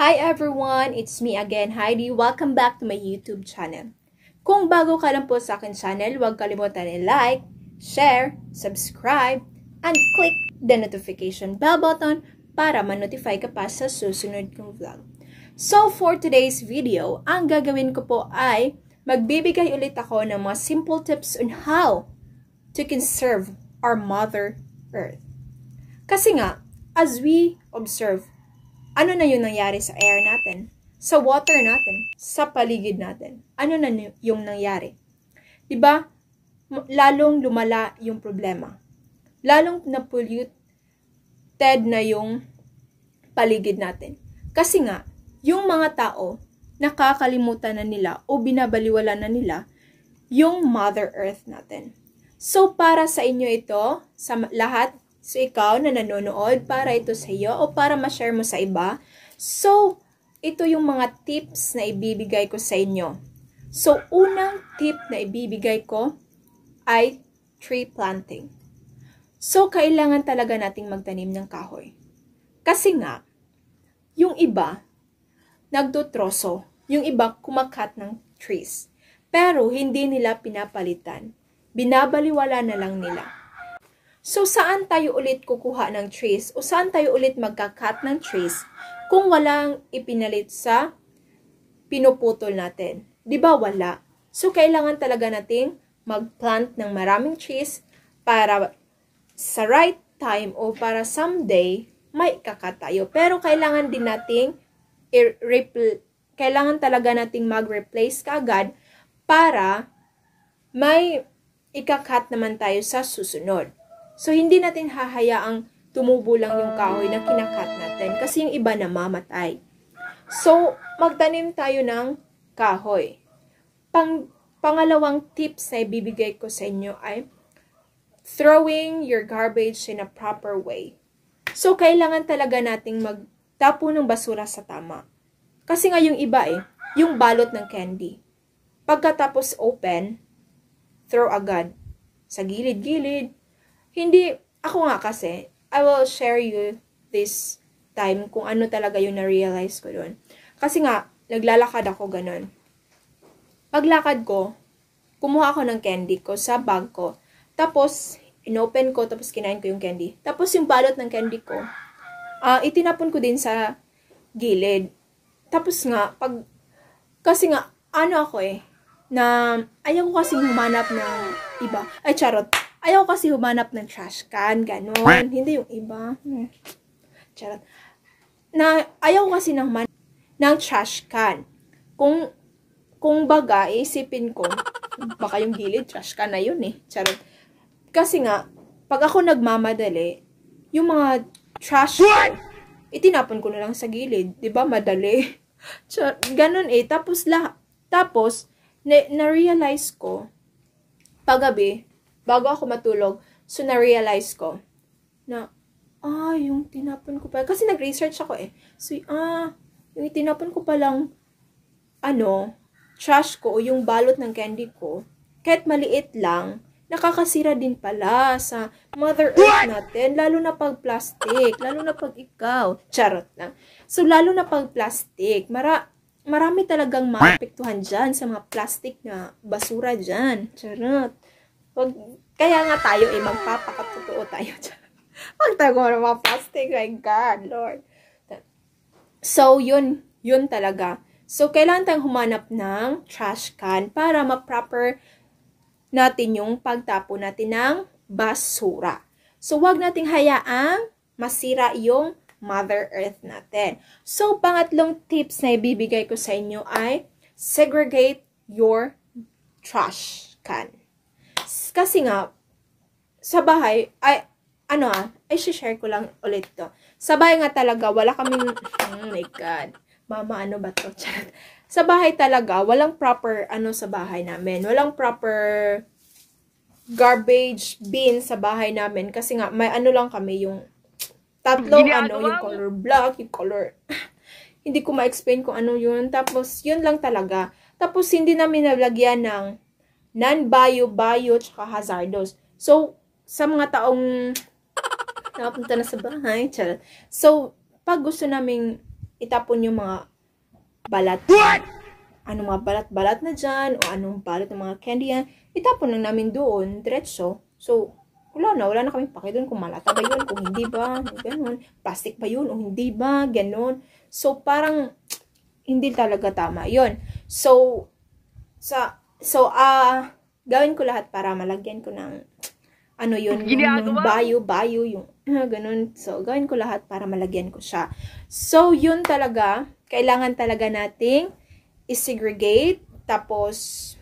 Hi everyone! It's me again, Heidi. Welcome back to my YouTube channel. Kung bago ka lang po sa akin channel, huwag kalimutan i-like, share, subscribe, and click the notification bell button para ma-notify ka pa sa susunod kong vlog. So for today's video, ang gagawin ko po ay magbibigay ulit ako ng mga simple tips on how to conserve our Mother Earth. Kasi nga, as we observe ano na yung nangyari sa air natin? Sa water natin? Sa paligid natin? Ano na yung nangyari? 'Di ba? Lalong lumala yung problema. Lalong na-polluted na yung paligid natin. Kasi nga, yung mga tao, nakakalimutan na nila o binabaliwala na nila yung Mother Earth natin. So, para sa inyo ito, sa lahat, So, ikaw na nanonood para ito sa iyo o para ma-share mo sa iba. So, ito yung mga tips na ibibigay ko sa inyo. So, unang tip na ibibigay ko ay tree planting. So, kailangan talaga nating magtanim ng kahoy. Kasi nga, yung iba, nagdotroso. Yung iba, kumakat ng trees. Pero, hindi nila pinapalitan. Binabaliwala na lang nila. So, saan tayo ulit kukuha ng trace o saan tayo ulit magkakat ng trace kung walang ipinalit sa pinuputol natin? Di ba wala? So, kailangan talaga nating magplant ng maraming trees para sa right time o para someday may kakat tayo. Pero kailangan din nating kailangan talaga nating mag-replace kaagad para may ikakat naman tayo sa susunod. So, hindi natin hahayaang tumubo lang yung kahoy na kinakat natin kasi yung iba na mamatay. So, magtanim tayo ng kahoy. Pang, pangalawang tips na ibibigay ko sa inyo ay throwing your garbage in a proper way. So, kailangan talaga nating magtapo ng basura sa tama. Kasi nga yung iba eh, yung balot ng candy. Pagkatapos open, throw agad. Sa gilid-gilid, hindi, ako nga kasi, I will share you this time kung ano talaga yung na-realize ko doon. Kasi nga, naglalakad ako ganun. Paglakad ko, kumuha ako ng candy ko sa bag ko. Tapos, inopen ko, tapos kinain ko yung candy. Tapos yung balot ng candy ko, uh, itinapon ko din sa gilid. Tapos nga, pag, kasi nga, ano ako eh, na ayaw ko kasi humanap ng iba. Ay, charot Ayaw kasi humanap ng trash can, ganun. Hindi yung iba. Hmm. Charot. Na, ayaw kasi ng, man, ng trash can. Kung, kung baga, isipin ko, baka yung gilid, trash can na yun eh. Charot. Kasi nga, pag ako nagmamadali, yung mga trash can, itinapon ko na lang sa gilid. ba diba? Madali. Charot. ganun eh. Tapos, lah tapos na-realize na ko, gabi, bago ako matulog. So, na-realize ko na, ah, yung tinapon ko pa. Kasi nag-research ako eh. So, ah, yung tinapon ko palang, ano, trash ko o yung balot ng candy ko, kahit maliit lang, nakakasira din pala sa Mother Earth natin, lalo na pag plastic, lalo na pag ikaw. Charot na. So, lalo na pag plastic, mara, marami talagang maapektuhan dyan sa mga plastic na basura dyan. Charot. Wag, kaya nga tayo ay eh, magpapakatotoo tayo dyan. Wag tayo mga fasting. My God, Lord. So, yun. Yun talaga. So, kailangan tayong humanap ng trash can para ma-proper natin yung pagtapo natin ng basura. So, wag nating hayaang masira yung Mother Earth natin. So, pangatlong tips na ibibigay ko sa inyo ay segregate your trash can kasi nga, sa bahay, ay, ano ah, ay share ko lang ulit to. Sa bahay nga talaga, wala kaming, oh my God, mama ano ba to, chat. Sa bahay talaga, walang proper, ano sa bahay namin, walang proper garbage bin sa bahay namin kasi nga, may ano lang kami yung tatlong ano, yung color black, yung color, hindi ko ma-explain kung ano yun. Tapos, yun lang talaga. Tapos, hindi namin nalagyan ng non-bio-bio, tsaka hazardous. So, sa mga taong napunta na sa bahay, charot. So, pag gusto naming itapon yung mga balat, What? anong mga balat-balat na dyan, o anong balat ng mga candy yan, itapon lang namin doon, diretso. So, wala na, wala na kami pake doon kung malata ba yun, kung hindi ba, ganun. Plastic ba yun, o hindi ba, ganun. So, parang, hindi talaga tama yon So, sa So, ah, uh, gawin ko lahat para malagyan ko ng, ano yun, yung, bayo, bayo, bio, yung uh, ganun. So, gawin ko lahat para malagyan ko siya. So, yun talaga, kailangan talaga nating isegregate, tapos,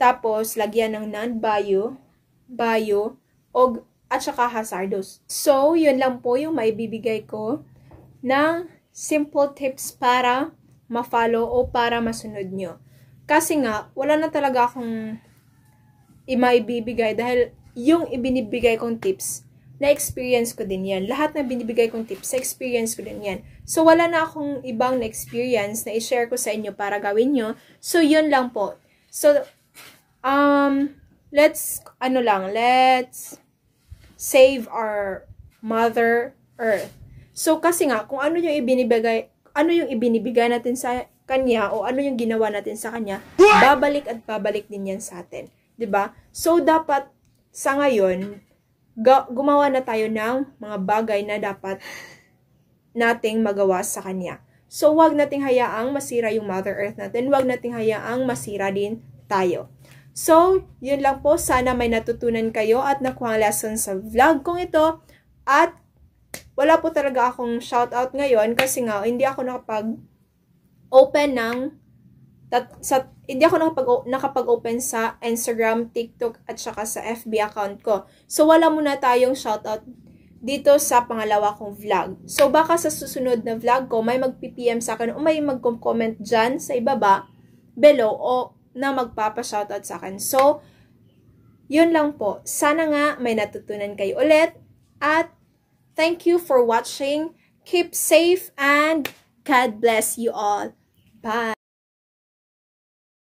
tapos, lagyan ng non-bio, bio, og, at saka hazardous. So, yun lang po yung maibibigay ko ng simple tips para ma-follow o para masunod nyo. Kasi nga, wala na talaga akong imaibibigay dahil yung ibinibigay kong tips, na-experience ko din yan. Lahat na binibigay kong tips, na-experience ko din yan. So, wala na akong ibang na-experience na i-share ko sa inyo para gawin nyo. So, yun lang po. So, um, let's, ano lang, let's save our Mother Earth. So, kasi nga, kung ano yung ibinibigay, ano yung ibinibigay natin sa kanya o ano yung ginawa natin sa kanya, babalik at babalik din yan sa atin. ba? Diba? So, dapat sa ngayon, gumawa na tayo ng mga bagay na dapat nating magawa sa kanya. So, wag nating hayaang masira yung Mother Earth natin. Wag nating hayaang masira din tayo. So, yun lang po. Sana may natutunan kayo at nakuha ang lesson sa vlog kong ito. At wala po talaga akong shoutout ngayon kasi nga hindi ako nakapag open ng tat, sa hindi ako nakapag, nakapag-open sa Instagram, TikTok at saka sa FB account ko. So wala muna tayong shoutout dito sa pangalawa kong vlog. So baka sa susunod na vlog ko may mag-PM sa akin o may mag-comment diyan sa ibaba below o na magpapa-shoutout sa akin. So yun lang po. Sana nga may natutunan kayo ulit at thank you for watching. Keep safe and God bless you all. Bye.